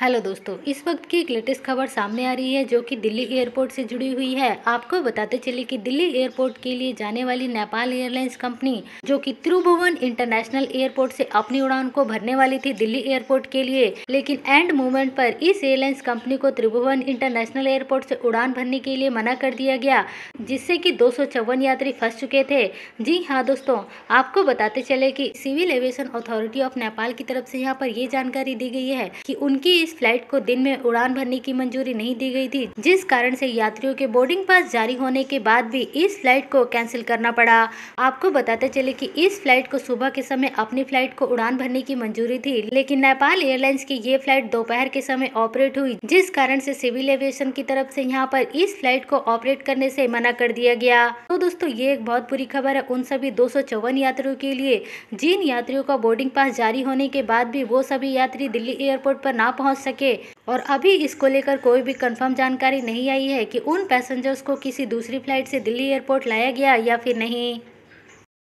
hello दोस्तों इस वक्त की एक लेटेस्ट खबर सामने आ रही है जो कि दिल्ली एयरपोर्ट से जुड़ी हुई है आपको बताते चले कि दिल्ली एयरपोर्ट के लिए जाने वाली नेपाल एयरलाइंस कंपनी जो कि त्रिभुवन इंटरनेशनल एयरपोर्ट से अपनी उड़ान को भरने वाली थी दिल्ली एयरपोर्ट के लिए लेकिन एंड मोमेंट पर इस एयरलाइंस कंपनी को त्रिभुवन इंटरनेशनल एयरपोर्ट से उड़ान भरने के लिए मना कर दिया गया जिससे की दो यात्री फंस चुके थे जी हाँ दोस्तों आपको बताते चले की civil aviation authority of Nepal की तरफ से यहाँ पर ये जानकारी दी गई है की उनकी इस फ्लाइट को दिन में उड़ान भरने की मंजूरी नहीं दी गई थी जिस कारण से यात्रियों के बोर्डिंग पास जारी होने के बाद भी इस फ्लाइट को कैंसिल करना पड़ा आपको बताते चले कि इस फ्लाइट को सुबह के समय अपनी फ्लाइट को उड़ान भरने की मंजूरी थी लेकिन नेपाल एयरलाइंस की ये फ्लाइट दोपहर के समय ऑपरेट हुई जिस कारण ऐसी सिविल एविएशन की तरफ ऐसी यहाँ पर इस फ्लाइट को ऑपरेट करने ऐसी मना कर दिया गया तो दोस्तों ये एक बहुत बुरी खबर है उन सभी दो यात्रियों के लिए जिन यात्रियों का बोर्डिंग पास जारी होने के बाद भी वो सभी यात्री दिल्ली एयरपोर्ट पर ना पहुँच पहुंच सके और अभी इसको लेकर कोई भी कंफर्म जानकारी नहीं आई है कि उन पैसेंजर्स को किसी दूसरी फ्लाइट से दिल्ली एयरपोर्ट लाया गया या फिर नहीं